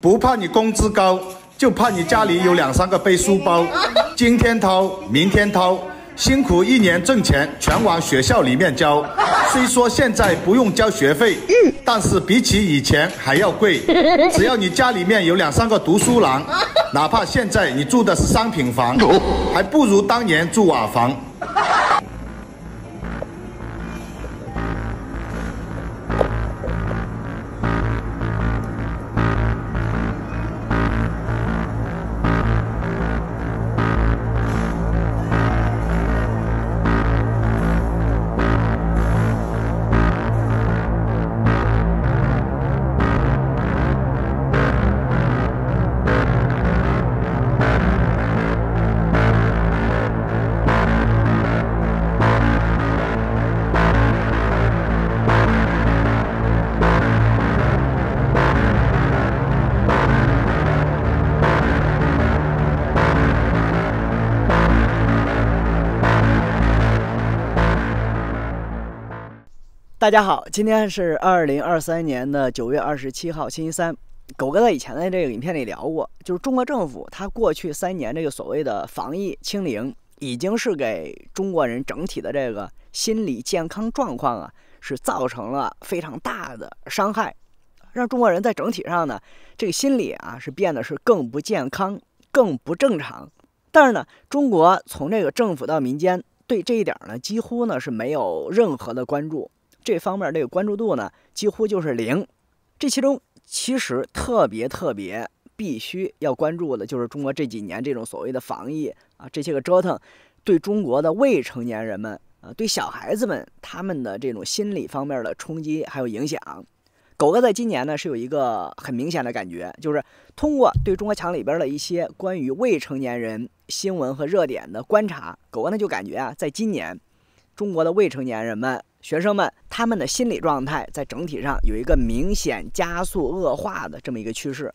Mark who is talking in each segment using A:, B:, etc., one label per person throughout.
A: 不怕你工资高，就怕你家里有两三个背书包。今天掏，明天掏，辛苦一年挣钱全往学校里面交。虽说现在不用交学费，但是比起以前还要贵。只要你家里面有两三个读书郎，哪怕现在你住的是商品房，还不如当年住瓦房。大家好，今天是二零二三年的九月二十七号，星期三。狗哥在以前的这个影片里聊过，就是中国政府，它过去三年这个所谓的防疫清零，已经是给中国人整体的这个心理健康状况啊，是造成了非常大的伤害，让中国人在整体上呢，这个心理啊是变得是更不健康、更不正常。但是呢，中国从这个政府到民间，对这一点呢，几乎呢是没有任何的关注。这方面这个关注度呢，几乎就是零。这其中其实特别特别必须要关注的，就是中国这几年这种所谓的防疫啊，这些个折腾，对中国的未成年人们，啊，对小孩子们他们的这种心理方面的冲击还有影响。狗哥在今年呢，是有一个很明显的感觉，就是通过对中国墙里边的一些关于未成年人新闻和热点的观察，狗哥呢就感觉啊，在今年。中国的未成年人们、学生们，他们的心理状态在整体上有一个明显加速恶化的这么一个趋势。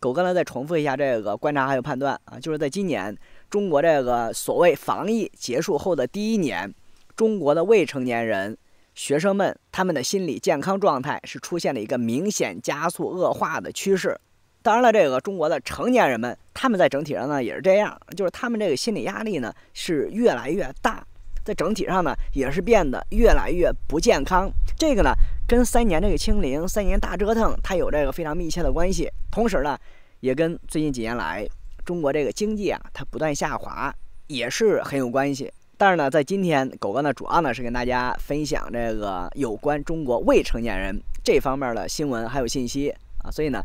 A: 狗哥呢，再重复一下这个观察还有判断啊，就是在今年中国这个所谓防疫结束后的第一年，中国的未成年人学生们他们的心理健康状态是出现了一个明显加速恶化的趋势。当然了，这个中国的成年人们他们在整体上呢也是这样，就是他们这个心理压力呢是越来越大。在整体上呢，也是变得越来越不健康。这个呢，跟三年这个清零、三年大折腾，它有这个非常密切的关系。同时呢，也跟最近几年来中国这个经济啊，它不断下滑，也是很有关系。但是呢，在今天，狗哥呢，主要呢是跟大家分享这个有关中国未成年人这方面的新闻还有信息啊。所以呢，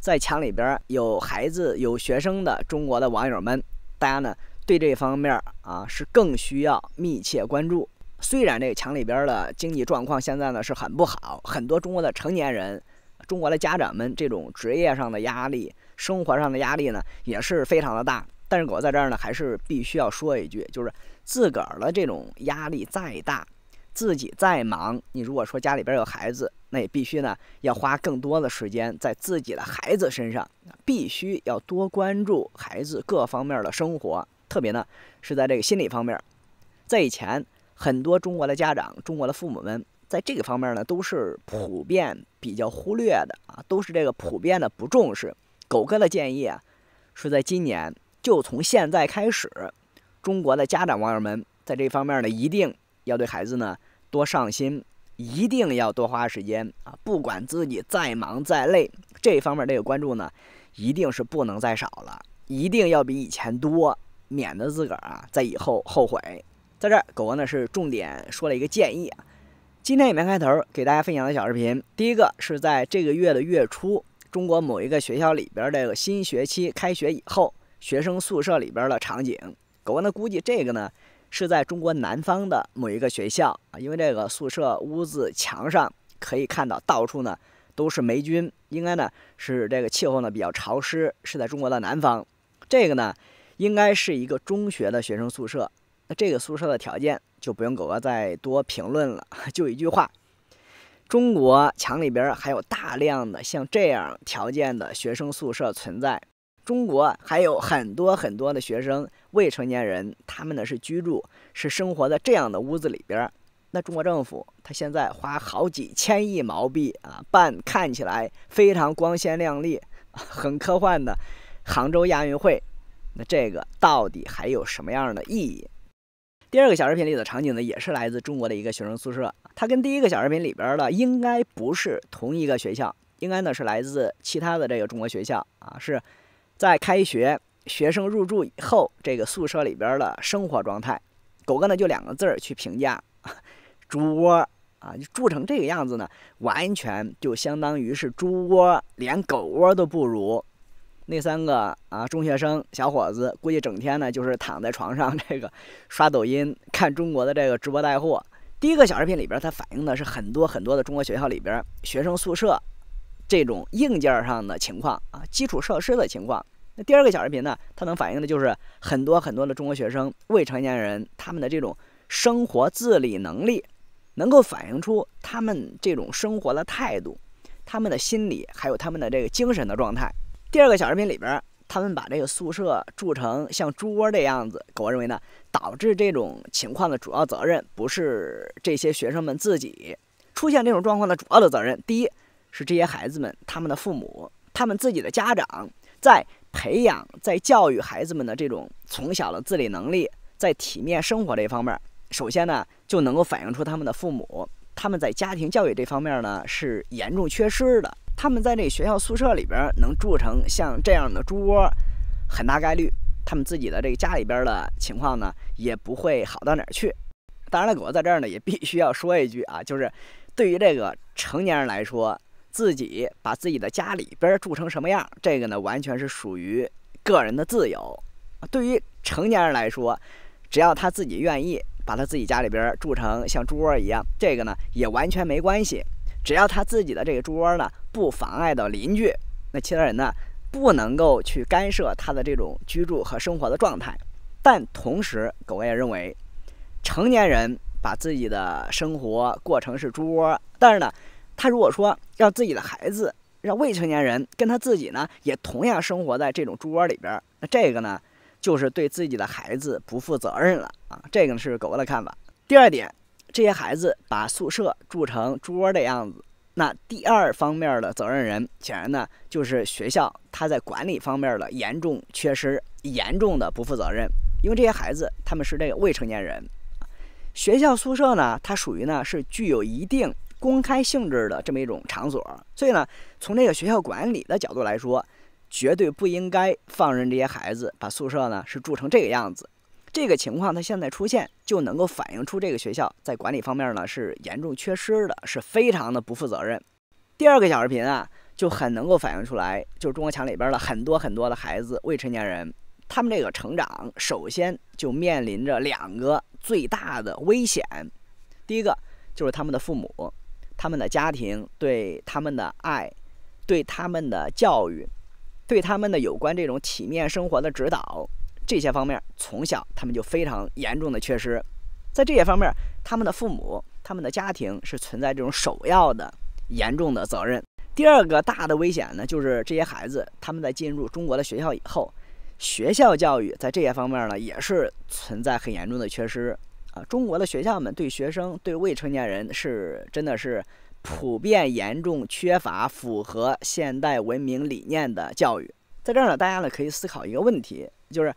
A: 在墙里边有孩子、有学生的中国的网友们，大家呢。对这方面啊，是更需要密切关注。虽然这个墙里边的经济状况现在呢是很不好，很多中国的成年人、中国的家长们这种职业上的压力、生活上的压力呢也是非常的大。但是，我在这儿呢还是必须要说一句，就是自个儿的这种压力再大，自己再忙，你如果说家里边有孩子，那也必须呢要花更多的时间在自己的孩子身上，必须要多关注孩子各方面的生活。特别呢，是在这个心理方面，在以前很多中国的家长、中国的父母们，在这个方面呢，都是普遍比较忽略的啊，都是这个普遍的不重视。狗哥的建议啊，是在今年就从现在开始，中国的家长网友们在这方面呢，一定要对孩子呢多上心，一定要多花时间啊！不管自己再忙再累，这方面这个关注呢，一定是不能再少了，一定要比以前多。免得自个儿啊，在以后后悔。在这儿，狗哥呢是重点说了一个建议啊。今天影片开头给大家分享的小视频，第一个是在这个月的月初，中国某一个学校里边儿这个新学期开学以后，学生宿舍里边的场景。狗哥呢估计这个呢是在中国南方的某一个学校啊，因为这个宿舍屋子墙上可以看到到处呢都是霉菌，应该呢是这个气候呢比较潮湿，是在中国的南方。这个呢。应该是一个中学的学生宿舍，那这个宿舍的条件就不用狗哥再多评论了，就一句话：中国墙里边还有大量的像这样条件的学生宿舍存在。中国还有很多很多的学生未成年人，他们呢是居住，是生活在这样的屋子里边。那中国政府他现在花好几千亿毛币啊办看起来非常光鲜亮丽、很科幻的杭州亚运会。那这个到底还有什么样的意义？第二个小视频里的场景呢，也是来自中国的一个学生宿舍。它跟第一个小视频里边的应该不是同一个学校，应该呢是来自其他的这个中国学校啊。是在开学学生入住以后，这个宿舍里边的生活状态。狗哥呢就两个字儿去评价：猪窝啊，住成这个样子呢，完全就相当于是猪窝，连狗窝都不如。那三个啊，中学生小伙子估计整天呢就是躺在床上，这个刷抖音、看中国的这个直播带货。第一个小视频里边，它反映的是很多很多的中国学校里边学生宿舍这种硬件上的情况啊，基础设施的情况。那第二个小视频呢，它能反映的就是很多很多的中国学生未成年人他们的这种生活自理能力，能够反映出他们这种生活的态度、他们的心理还有他们的这个精神的状态。第二个小视频里边，他们把这个宿舍住成像猪窝的样子。我认为呢，导致这种情况的主要责任不是这些学生们自己出现这种状况的主要的责任。第一是这些孩子们，他们的父母，他们自己的家长在培养、在教育孩子们的这种从小的自理能力，在体面生活这方面，首先呢就能够反映出他们的父母他们在家庭教育这方面呢是严重缺失的。他们在这个学校宿舍里边能住成像这样的猪窝，很大概率他们自己的这个家里边的情况呢也不会好到哪儿去。当然了，我在这儿呢也必须要说一句啊，就是对于这个成年人来说，自己把自己的家里边住成什么样，这个呢完全是属于个人的自由。对于成年人来说，只要他自己愿意把他自己家里边住成像猪窝一样，这个呢也完全没关系。只要他自己的这个猪窝呢，不妨碍到邻居，那其他人呢，不能够去干涉他的这种居住和生活的状态。但同时，狗也认为，成年人把自己的生活过成是猪窝，但是呢，他如果说让自己的孩子，让未成年人跟他自己呢，也同样生活在这种猪窝里边，那这个呢，就是对自己的孩子不负责任了啊！这个呢，是狗的看法。第二点。这些孩子把宿舍住成猪窝的样子，那第二方面的责任人显然呢就是学校，他在管理方面的严重缺失，严重的不负责任。因为这些孩子他们是这个未成年人，学校宿舍呢它属于呢是具有一定公开性质的这么一种场所，所以呢从这个学校管理的角度来说，绝对不应该放任这些孩子把宿舍呢是住成这个样子。这个情况它现在出现，就能够反映出这个学校在管理方面呢是严重缺失的，是非常的不负责任。第二个小视频啊，就很能够反映出来，就是中国墙里边的很多很多的孩子，未成年人，他们这个成长首先就面临着两个最大的危险。第一个就是他们的父母，他们的家庭对他们的爱，对他们的教育，对他们的有关这种体面生活的指导。这些方面，从小他们就非常严重的缺失。在这些方面，他们的父母、他们的家庭是存在这种首要的严重的责任。第二个大的危险呢，就是这些孩子他们在进入中国的学校以后，学校教育在这些方面呢也是存在很严重的缺失啊。中国的学校们对学生、对未成年人是真的是普遍严重缺乏符合现代文明理念的教育。在这儿呢，大家呢可以思考一个问题。就是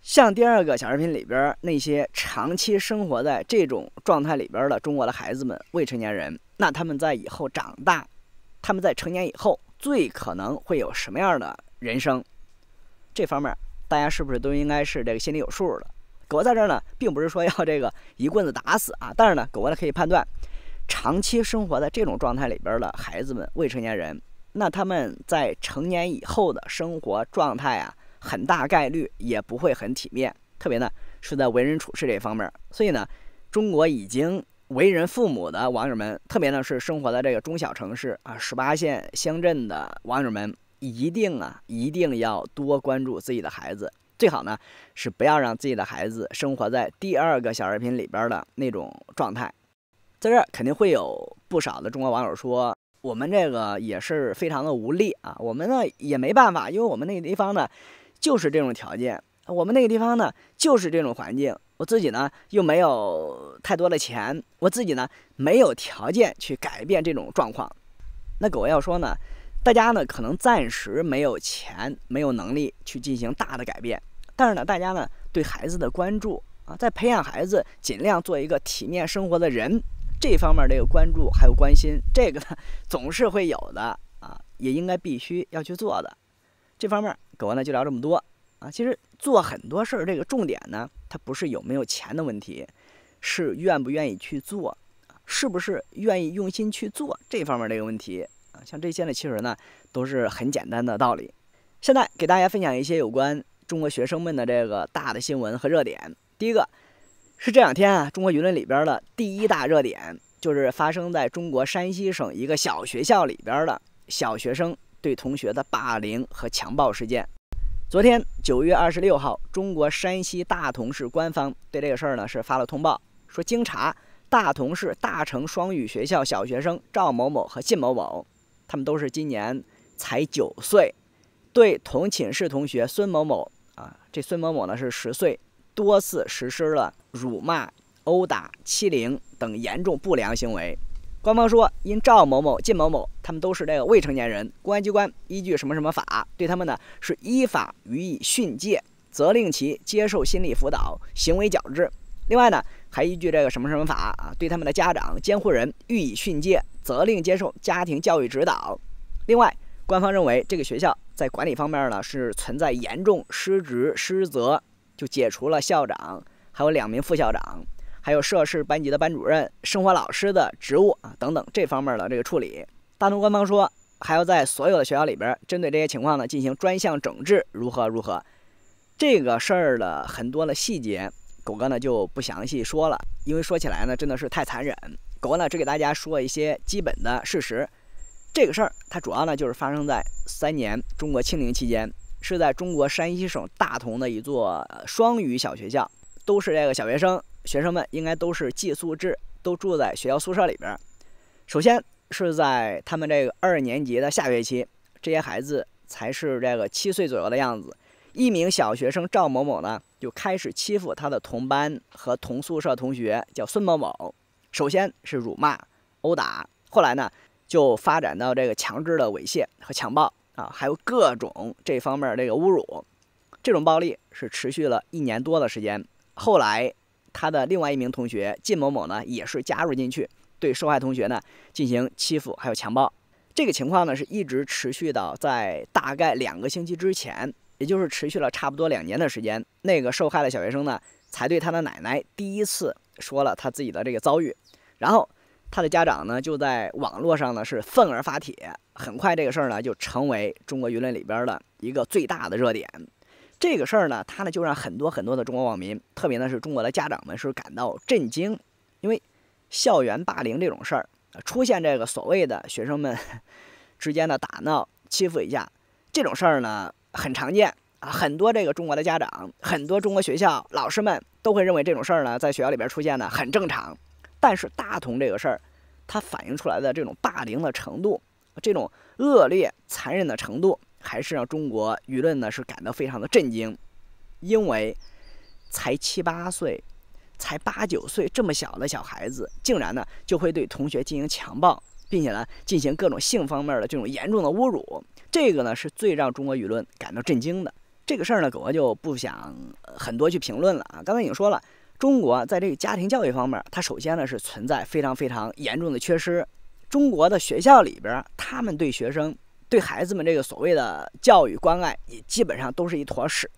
A: 像第二个小视频里边那些长期生活在这种状态里边的中国的孩子们、未成年人，那他们在以后长大，他们在成年以后最可能会有什么样的人生？这方面大家是不是都应该是这个心里有数的？狗在这儿呢，并不是说要这个一棍子打死啊，但是呢，狗呢可以判断，长期生活在这种状态里边的孩子们、未成年人，那他们在成年以后的生活状态啊。很大概率也不会很体面，特别呢是在为人处事这方面所以呢，中国已经为人父母的网友们，特别呢是生活在这个中小城市啊、十八线乡镇的网友们，一定啊一定要多关注自己的孩子，最好呢是不要让自己的孩子生活在第二个小视频里边的那种状态。在这儿肯定会有不少的中国网友说，我们这个也是非常的无力啊，我们呢也没办法，因为我们那个地方呢。就是这种条件，我们那个地方呢，就是这种环境。我自己呢，又没有太多的钱，我自己呢，没有条件去改变这种状况。那狗要说呢，大家呢，可能暂时没有钱，没有能力去进行大的改变，但是呢，大家呢，对孩子的关注啊，在培养孩子尽量做一个体面生活的人这方面的一个关注还有关心，这个总是会有的啊，也应该必须要去做的，这方面。狗呢就聊这么多啊！其实做很多事儿，这个重点呢，它不是有没有钱的问题，是愿不愿意去做，是不是愿意用心去做这方面这个问题啊。像这些呢，其实呢都是很简单的道理。现在给大家分享一些有关中国学生们的这个大的新闻和热点。第一个是这两天啊，中国舆论里边的第一大热点，就是发生在中国山西省一个小学校里边的小学生。对同学的霸凌和强暴事件，昨天九月二十六号，中国山西大同市官方对这个事儿呢是发了通报，说经查，大同市大成双语学校小学生赵某某和靳某某，他们都是今年才九岁，对同寝室同学孙某某啊，这孙某某呢是十岁，多次实施了辱骂、殴打、欺凌等严重不良行为。官方说，因赵某某、靳某某他们都是这个未成年人，公安机关依据什么什么法，对他们呢是依法予以训诫，责令其接受心理辅导、行为矫治。另外呢，还依据这个什么什么法啊，对他们的家长、监护人予以训诫，责令接受家庭教育指导。另外，官方认为这个学校在管理方面呢是存在严重失职失责，就解除了校长，还有两名副校长。还有涉事班级的班主任、生活老师的职务啊等等这方面的这个处理，大同官方说还要在所有的学校里边针对这些情况呢进行专项整治，如何如何？这个事儿的很多的细节，狗哥呢就不详细说了，因为说起来呢真的是太残忍。狗哥呢只给大家说一些基本的事实。这个事儿它主要呢就是发生在三年中国清明期间，是在中国山西省大同的一座双语小学校，都是这个小学生。学生们应该都是寄宿制，都住在学校宿舍里边。首先是在他们这个二年级的下学期，这些孩子才是这个七岁左右的样子。一名小学生赵某某呢，就开始欺负他的同班和同宿舍同学，叫孙某某。首先是辱骂、殴打，后来呢就发展到这个强制的猥亵和强暴啊，还有各种这方面这个侮辱。这种暴力是持续了一年多的时间，后来。他的另外一名同学靳某某呢，也是加入进去，对受害同学呢进行欺负，还有强暴。这个情况呢，是一直持续到在大概两个星期之前，也就是持续了差不多两年的时间，那个受害的小学生呢，才对他的奶奶第一次说了他自己的这个遭遇。然后他的家长呢，就在网络上呢是愤而发帖，很快这个事儿呢就成为中国舆论里边的一个最大的热点。这个事儿呢，他呢就让很多很多的中国网民，特别呢是中国的家长们是感到震惊，因为校园霸凌这种事儿，出现这个所谓的学生们 之间的打闹、欺负一下这种事儿呢，很常见啊，很多这个中国的家长、很多中国学校老师们都会认为这种事儿呢，在学校里边出现呢很正常，但是大同这个事儿，它反映出来的这种霸凌的程度，这种恶劣、残忍的程度。还是让中国舆论呢是感到非常的震惊，因为才七八岁，才八九岁这么小的小孩子，竟然呢就会对同学进行强暴，并且呢进行各种性方面的这种严重的侮辱，这个呢是最让中国舆论感到震惊的。这个事儿呢，狗哥就不想很多去评论了啊。刚才已经说了，中国在这个家庭教育方面，它首先呢是存在非常非常严重的缺失。中国的学校里边，他们对学生。对孩子们这个所谓的教育关爱，也基本上都是一坨屎。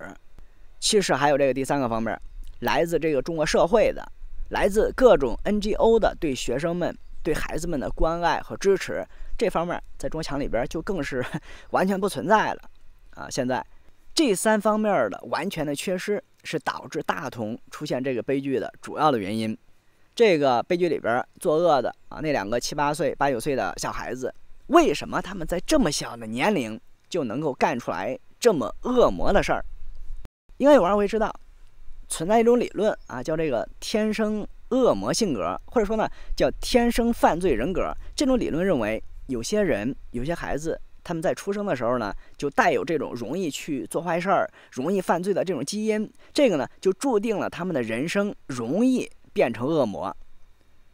A: 其实还有这个第三个方面，来自这个中国社会的，来自各种 NGO 的对学生们、对孩子们的关爱和支持，这方面在中强里边就更是 完全不存在了啊！现在这三方面的完全的缺失，是导致大同出现这个悲剧的主要的原因。这个悲剧里边作恶的啊，那两个七八岁、八九岁的小孩子。为什么他们在这么小的年龄就能够干出来这么恶魔的事儿？应该有人会知道，存在一种理论啊，叫这个“天生恶魔性格”，或者说呢叫“天生犯罪人格”。这种理论认为，有些人、有些孩子，他们在出生的时候呢，就带有这种容易去做坏事儿、容易犯罪的这种基因，这个呢就注定了他们的人生容易变成恶魔。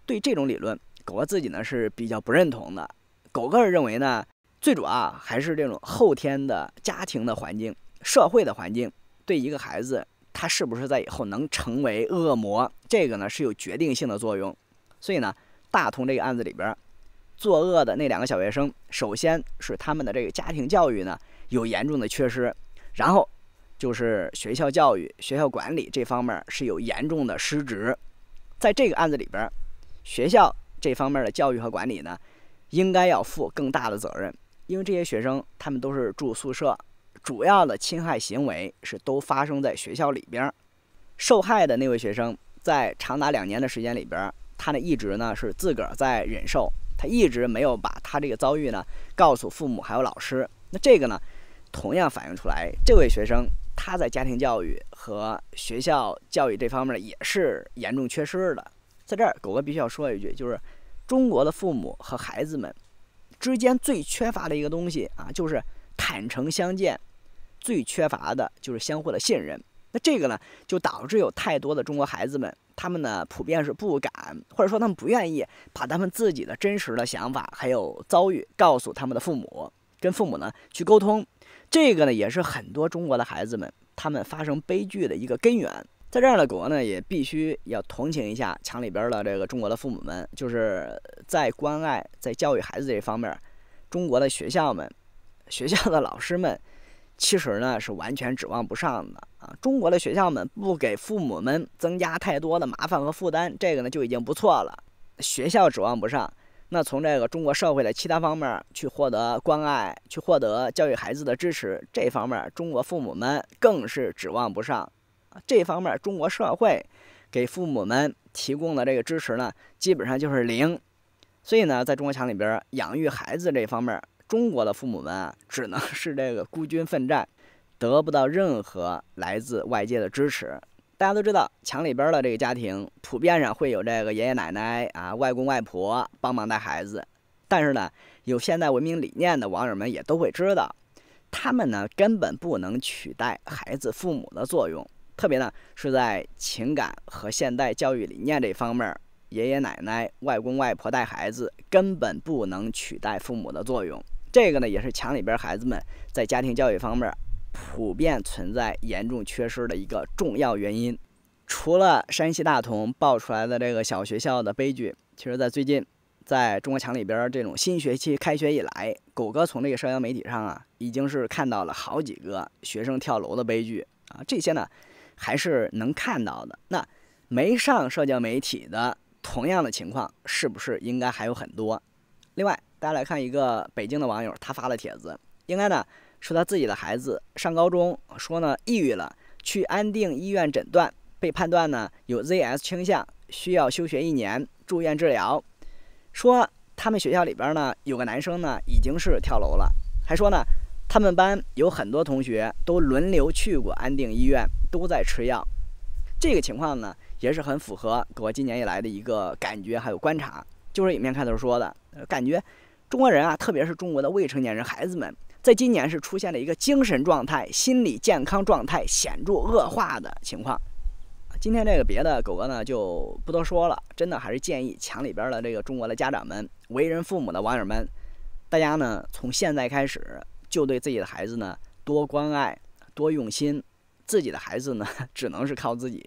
A: 对这种理论，狗哥自己呢是比较不认同的。狗个人认为呢，最主要还是这种后天的家庭的环境、社会的环境对一个孩子，他是不是在以后能成为恶魔，这个呢是有决定性的作用。所以呢，大同这个案子里边，作恶的那两个小学生，首先是他们的这个家庭教育呢有严重的缺失，然后就是学校教育、学校管理这方面是有严重的失职。在这个案子里边，学校这方面的教育和管理呢。应该要负更大的责任，因为这些学生他们都是住宿舍，主要的侵害行为是都发生在学校里边。受害的那位学生在长达两年的时间里边，他呢一直呢是自个儿在忍受，他一直没有把他这个遭遇呢告诉父母还有老师。那这个呢，同样反映出来，这位学生他在家庭教育和学校教育这方面也是严重缺失的。在这儿，狗哥必须要说一句，就是。中国的父母和孩子们之间最缺乏的一个东西啊，就是坦诚相见；最缺乏的就是相互的信任。那这个呢，就导致有太多的中国孩子们，他们呢普遍是不敢，或者说他们不愿意把他们自己的真实的想法还有遭遇告诉他们的父母，跟父母呢去沟通。这个呢，也是很多中国的孩子们他们发生悲剧的一个根源。在这样的国呢，也必须要同情一下墙里边的这个中国的父母们，就是在关爱、在教育孩子这方面，中国的学校们、学校的老师们，其实呢是完全指望不上的啊。中国的学校们不给父母们增加太多的麻烦和负担，这个呢就已经不错了。学校指望不上，那从这个中国社会的其他方面去获得关爱、去获得教育孩子的支持，这方面中国父母们更是指望不上。这方面，中国社会给父母们提供的这个支持呢，基本上就是零。所以呢，在中国墙里边养育孩子这方面，中国的父母们只能 是这个孤军奋战，得不到任何来自外界的支持。大家都知道，墙里边的这个家庭普遍上会有这个爷爷奶奶啊、外公外婆帮忙带孩子，但是呢，有现代文明理念的网友们也都会知道，他们呢根本不能取代孩子父母的作用。特别呢，是在情感和现代教育理念这方面，爷爷奶奶、外公外婆带孩子根本不能取代父母的作用。这个呢，也是墙里边孩子们在家庭教育方面普遍存在严重缺失的一个重要原因。除了山西大同爆出来的这个小学校的悲剧，其实在最近，在中国墙里边，这种新学期开学以来，狗哥从这个社交媒体上啊，已经是看到了好几个学生跳楼的悲剧啊，这些呢。还是能看到的。那没上社交媒体的，同样的情况是不是应该还有很多？另外，大家来看一个北京的网友，他发了帖子，应该呢是他自己的孩子上高中，说呢抑郁了，去安定医院诊断，被判断呢有 ZS 倾向，需要休学一年住院治疗。说他们学校里边呢有个男生呢已经是跳楼了，还说呢。他们班有很多同学都轮流去过安定医院，都在吃药。这个情况呢，也是很符合狗哥今年以来的一个感觉，还有观察。就是影片开头说的，感觉中国人啊，特别是中国的未成年人孩子们，在今年是出现了一个精神状态、心理健康状态显著恶化的情况。今天这个别的狗哥呢就不多说了，真的还是建议墙里边的这个中国的家长们、为人父母的网友们，大家呢从现在开始。就对自己的孩子呢多关爱，多用心，自己的孩子呢只能是靠自己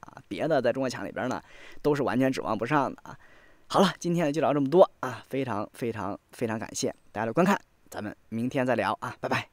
A: 啊，别的在中国强里边呢都是完全指望不上的啊。好了，今天呢就聊这么多啊，非常非常非常感谢大家的观看，咱们明天再聊啊，拜拜。